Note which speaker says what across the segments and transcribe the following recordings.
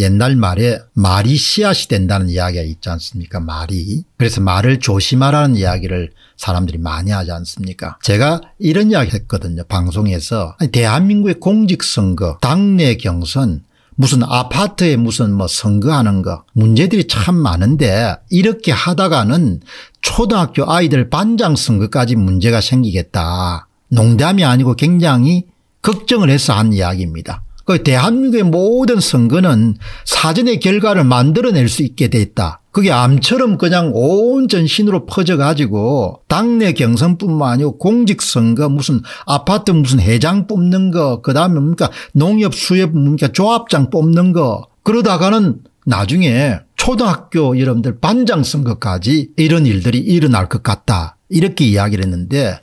Speaker 1: 옛날 말에 말이 씨앗이 된다는 이야기가 있지 않습니까 말이. 그래서 말을 조심하라는 이야기를 사람들이 많이 하지 않습니까 제가 이런 이야기 했거든요 방송에서 대한민국의 공직선거 당내 경선 무슨 아파트에 무슨 뭐 선거하는 거 문제들이 참 많은데 이렇게 하다가는 초등학교 아이들 반장 선거까지 문제가 생기겠다. 농담이 아니고 굉장히 걱정을 해서 한 이야기입니다. 그 대한민국의 모든 선거는 사전의 결과를 만들어낼 수 있게 돼 있다. 그게 암처럼 그냥 온 전신으로 퍼져가지고 당내 경선뿐만 아니고 공직선거 무슨 아파트 무슨 해장 뽑는 거 그다음에 뭡니까 농협 수협 뭡니까 조합장 뽑는 거 그러다가는 나중에 초등학교 여러분들 반장 선거까지 이런 일들이 일어날 것 같다 이렇게 이야기를 했는데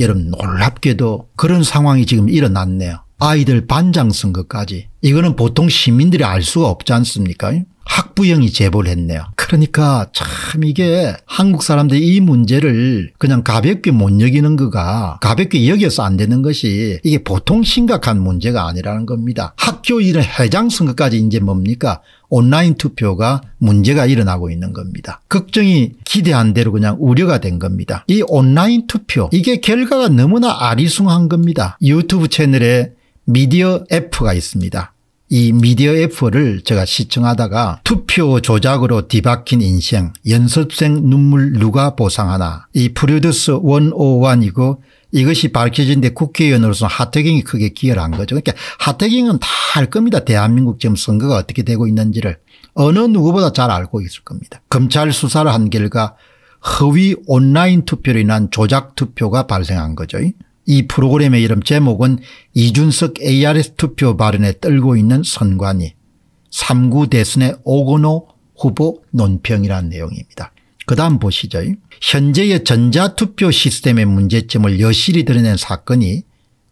Speaker 1: 여러분 놀랍게도 그런 상황이 지금 일어났네요. 아이들 반장 선거까지 이거는 보통 시민들이 알 수가 없지 않습니까 학부형이 제보를 했네요. 그러니까 참 이게 한국 사람들이 이 문제를 그냥 가볍게 못 여기는 거가 가볍게 여겨서 안 되는 것이 이게 보통 심각한 문제가 아니라는 겁니다. 학교 이런 회장 선거까지 이제 뭡니까 온라인 투표가 문제가 일어나고 있는 겁니다. 걱정이 기대한 대로 그냥 우려가 된 겁니다. 이 온라인 투표 이게 결과가 너무나 아리숭한 겁니다. 유튜브 채널에 미디어 F가 있습니다. 이 미디어 F를 제가 시청하다가 투표 조작으로 뒤바뀐 인생 연습생 눈물 누가 보상하나 이 프로듀스 101이고 이것이 밝혀진 데 국회의원으로서 하태경이 크게 기여를 한 거죠. 그러니까 하태경은 다알 겁니다. 대한민국 지금 선거가 어떻게 되고 있는지를 어느 누구보다 잘 알고 있을 겁니다. 검찰 수사를 한 결과 허위 온라인 투표로 인한 조작 투표가 발생한 거죠. 이 프로그램의 이름 제목은 이준석 ARS 투표 발언에 떨고 있는 선관위 3구 대선의 오건호 후보 논평이란 내용입니다. 그 다음 보시죠. 현재의 전자투표 시스템의 문제점을 여실히 드러낸 사건이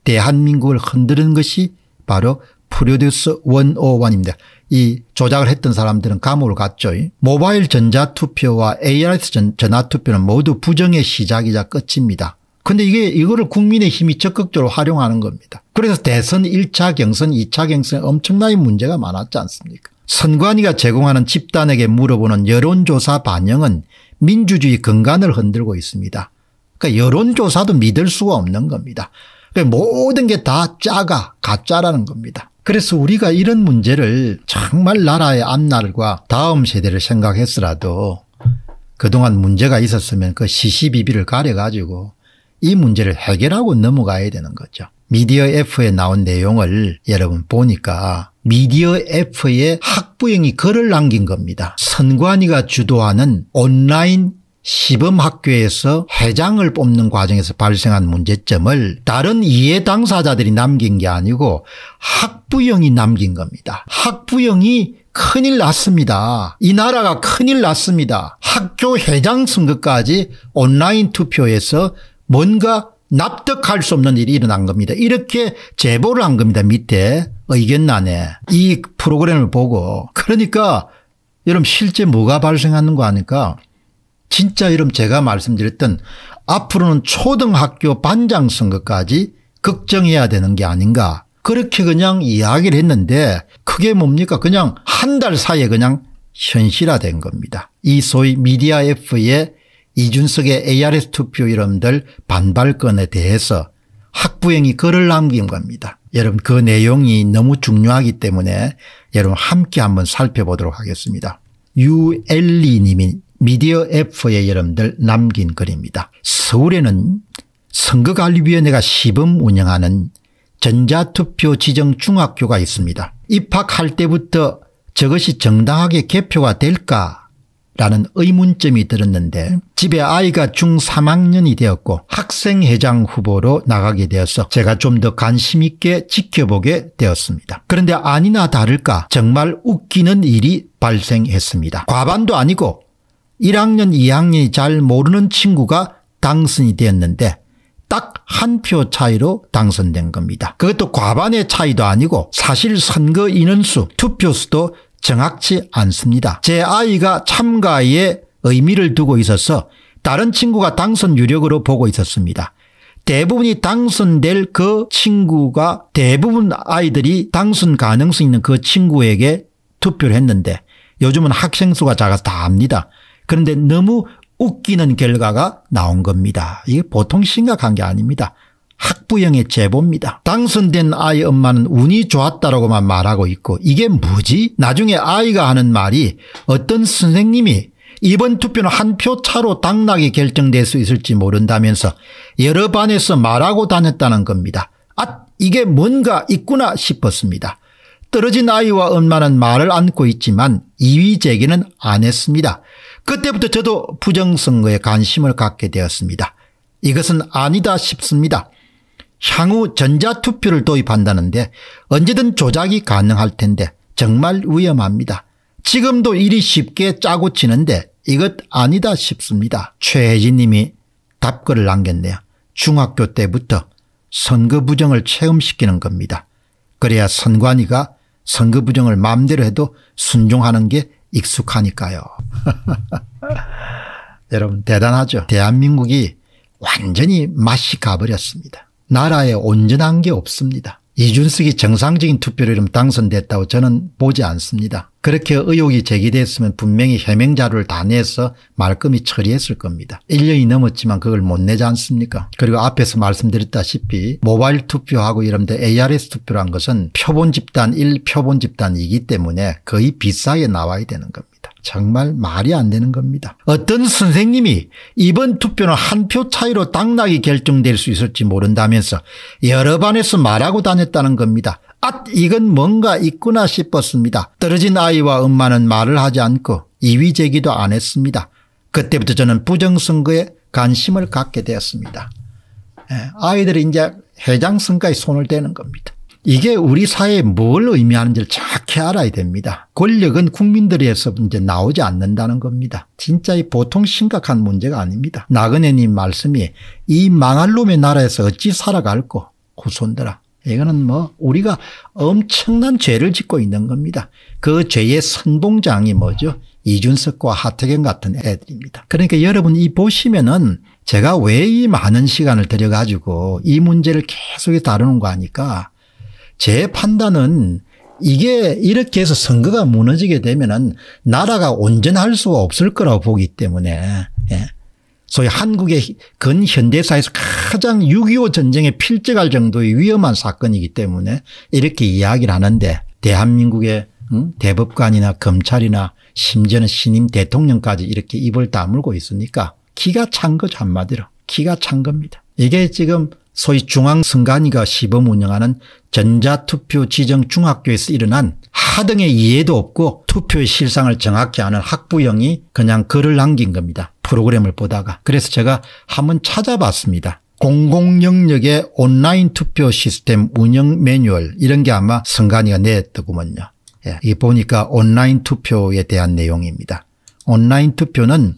Speaker 1: 대한민국을 흔드는 것이 바로 프로듀스 101입니다. 이 조작을 했던 사람들은 감옥을 갔죠. 모바일 전자투표와 ARS 전화투표는 모두 부정의 시작이자 끝입니다. 근데 이게 이거를 국민의힘이 적극적으로 활용하는 겁니다. 그래서 대선 1차 경선 2차 경선에 엄청나게 문제가 많았지 않습니까 선관위가 제공하는 집단에게 물어보는 여론조사 반영은 민주주의 근간을 흔들고 있습니다. 그러니까 여론조사도 믿을 수가 없는 겁니다. 그러니까 모든 게 다 짜가 가짜라는 겁니다. 그래서 우리가 이런 문제를 정말 나라의 앞날과 다음 세대를 생각했으라도 그동안 문제가 있었으면 그 시시비비를 가려가지고 이 문제를 해결하고 넘어가야 되는 거죠. 미디어 F에 나온 내용을 여러분 보니까 미디어 F의 학부형이 글을 남긴 겁니다. 선관위가 주도하는 온라인 시범학교에서 회장을 뽑는 과정에서 발생한 문제점을 다른 이해 당사자들이 남긴 게 아니고 학부형이 남긴 겁니다. 학부형이 큰일 났습니다. 이 나라가 큰일 났습니다. 학교 회장 선거까지 온라인 투표에서 뭔가 납득할 수 없는 일이 일어난 겁니다. 이렇게 제보를 한 겁니다. 밑에 의견란에 이 프로그램을 보고 그러니까 여러분 실제 뭐가 발생하는 거 아니까 진짜 여러분 제가 말씀드렸던 앞으로는 초등학교 반장 선거까지 걱정해야 되는 게 아닌가 그렇게 그냥 이야기를 했는데 그게 뭡니까 그냥 한 달 사이에 그냥 현실화된 겁니다. 이 소위 미디어 F의 이준석의 ARS 투표 이름들 반발건에 대해서 학부형이 글을 남긴 겁니다. 여러분 그 내용이 너무 중요하기 때문에 여러분 함께 한번 살펴보도록 하겠습니다. 유엘리 님이 미디어 F에 여러분들 남긴 글입니다. 서울에는 선거관리위원회가 시범 운영하는 전자투표 지정 중학교가 있습니다. 입학할 때부터 저것이 정당하게 개표가 될까 라는 의문점이 들었는데 음. 집에 아이가 중3학년이 되었고 학생회장 후보로 나가게 되어서 제가 좀 더 관심 있게 지켜보게 되었습니다. 그런데 아니나 다를까 정말 웃기는 일이 발생했습니다. 과반도 아니고 1학년 2학년이 잘 모르는 친구가 당선이 되었는데 딱 한 표 차이로 당선된 겁니다. 그것도 과반의 차이도 아니고 사실 선거 인원수 투표수도 정확치 않습니다. 제 아이가 참가에 의미를 두고 있어서 다른 친구가 당선 유력으로 보고 있었습니다. 대부분이 당선될 그 친구가 대부분 아이들이 당선 가능성 있는 그 친구에게 투표를 했는데 요즘은 학생 수가 작아서 다 합니다. 그런데 너무 웃기는 결과가 나온 겁니다. 이게 보통 심각한 게 아닙니다. 학부형의 제보입니다. 당선된 아이 엄마는 운이 좋았다라고만 말하고 있고 이게 뭐지? 나중에 아이가 하는 말이 어떤 선생님이 이번 투표는 한 표 차로 당락이 결정될 수 있을지 모른다면서 여러 반에서 말하고 다녔다는 겁니다. 아 이게 뭔가 있구나 싶었습니다. 떨어진 아이와 엄마는 말을 안고 있지만 이의 제기는 안 했습니다. 그때부터 저도 부정선거에 관심을 갖게 되었습니다. 이것은 아니다 싶습니다. 향후 전자투표를 도입한다는데 언제든 조작이 가능할 텐데 정말 위험합니다. 지금도 일이 쉽게 짜고 치는데 이것 아니다 싶습니다. 최혜진님이 답글을 남겼네요. 중학교 때부터 선거 부정을 체험시키는 겁니다. 그래야 선관위가 선거 부정을 마음대로 해도 순종하는 게 익숙하니까요. 여러분 대단하죠. 대한민국이 완전히 맛이 가버렸습니다. 나라에 온전한 게 없습니다. 이준석이 정상적인 투표로 이름 당선됐다고 저는 보지 않습니다. 그렇게 의혹이 제기됐으면 분명히 해명 자료를 다 내서 말끔히 처리했을 겁니다. 1년이 넘었지만 그걸 못 내지 않습니까 그리고 앞에서 말씀드렸다시피 모바일 투표하고 이런데 ARS 투표란 것은 표본 집단 1 표본 집단 이기 때문에 거의 비싸게 나와야 되는 겁니다. 정말 말이 안 되는 겁니다. 어떤 선생님이 이번 투표는 한 표 차이로 당락이 결정될 수 있을지 모른다면서 여러 반에서 말하고 다녔다는 겁니다. 앗 이건 뭔가 있구나 싶었습니다. 떨어진 아이와 엄마는 말을 하지 않고 이위 제기도 안 했습니다. 그때부터 저는 부정선거에 관심을 갖게 되었습니다. 예, 아이들이 이제 해장선거에 손을 대는 겁니다. 이게 우리 사회에 뭘 의미하는지를 정확히 알아야 됩니다. 권력은 국민들에서 이제 나오지 않는다는 겁니다. 진짜 이 보통 심각한 문제가 아닙니다. 나그네님 말씀이 이 망할 놈의 나라에서 어찌 살아갈꼬 후손들아. 이거는 뭐 우리가 엄청난 죄를 짓고 있는 겁니다. 그 죄의 선봉장이 뭐죠? 이준석과 하태경 같은 애들입니다. 그러니까 여러분 이 보시면은 제가 왜 이 많은 시간을 들여가지고 이 문제를 계속 다루는 거 하니까 제 판단은 이게 이렇게 해서 선거가 무너지게 되면은 나라가 온전할 수가 없을 거라고 보기 때문에 예. 소위 한국의 근현대사에서 가장 6.25 전쟁에 필적할 정도의 위험한 사건이기 때문에 이렇게 이야기를 하는데 대한민국의 응? 대법관이나 검찰이나 심지어는 신임 대통령까지 이렇게 입을 다물고 있으니까 기가 찬 거죠 한마디로. 기가 찬 겁니다. 이게 지금 소위 중앙선관위가 시범 운영하는 전자투표 지정 중학교에서 일어난 하등의 이해도 없고 투표의 실상을 정확히 아는 학부형이 그냥 글을 남긴 겁니다. 프로그램을 보다가. 그래서 제가 한번 찾아봤습니다. 공공영역의 온라인 투표 시스템 운영 매뉴얼 이런 게 아마 선관위가 내었더구먼요. 예, 이 보니까 온라인 투표에 대한 내용입니다. 온라인 투표는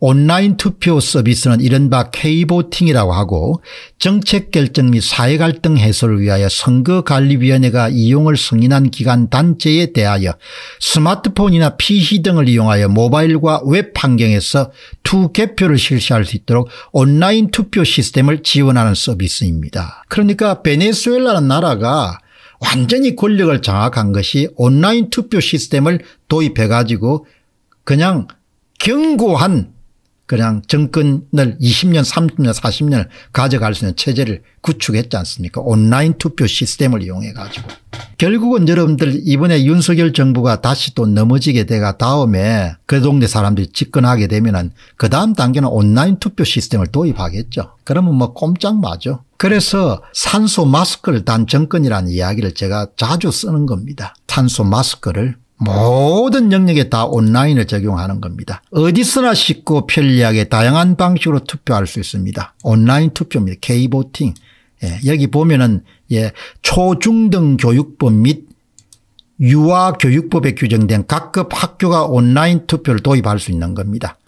Speaker 1: 온라인 투표 서비스는 이른바 K보팅이라고 하고 정책결정 및 사회갈등 해소를 위하여 선거관리위원회가 이용을 승인한 기관 단체에 대하여 스마트폰이나 PC 등을 이용하여 모바일과 웹 환경에서 투개표를 실시할 수 있도록 온라인 투표 시스템을 지원하는 서비스입니다. 그러니까 베네수엘라는 나라가 완전히 권력을 장악한 것이 온라인 투표 시스템을 도입해 가지고 그냥 견고한 그냥 정권을 20년 30년 4 0년 가져갈 수 있는 체제를 구축했지 않습니까 온라인 투표 시스템을 이용해 가지고 결국은 여러분들 이번에 윤석열 정부가 다시 또 넘어지게 돼가 다음에 그 동네 사람들이 집권하게 되면 은그 다음 단계는 온라인 투표 시스템을 도입하겠죠 그러면 뭐 꼼짝 마죠 그래서 산소 마스크를 단 정권이라는 이야기를 제가 자주 쓰는 겁니다 산소 마스크를 모든 영역에 다 온라인을 적용하는 겁니다. 어디서나 쉽고 편리하게 다양한 방식으로 투표할 수 있습니다. 온라인 투표입니다. K-보팅. 예, 여기 보면은 예, 초중등 교육법 및 유아교육법에 규정된 각급 학교가 온라인 투표를 도입할 수 있는 겁니다.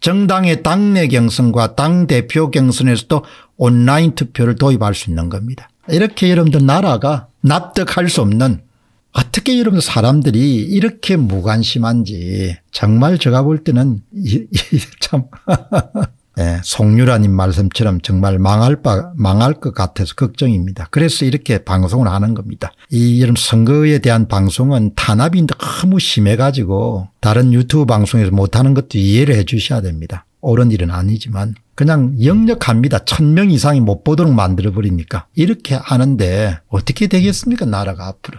Speaker 1: 정당의 당내 경선과 당대표 경선에서도 온라인 투표를 도입할 수 있는 겁니다. 이렇게 여러분들 나라가 납득할 수 없는 어떻게 여러분 사람들이 이렇게 무관심한지 정말 제가 볼 때는 참 예, 송유라님 말씀처럼 정말 망할 바, 망할 것 같아서 걱정입니다. 그래서 이렇게 방송을 하는 겁니다. 이 여름 선거에 대한 방송은 탄압이 너무 심해가지고 다른 유튜브 방송에서 못하는 것도 이해를 해 주셔야 됩니다. 옳은 일은 아니지만 그냥 영역합니다천 명 이상이 못 보도록 만들어버리니까 이렇게 하는데 어떻게 되겠습니까 나라가 앞으로.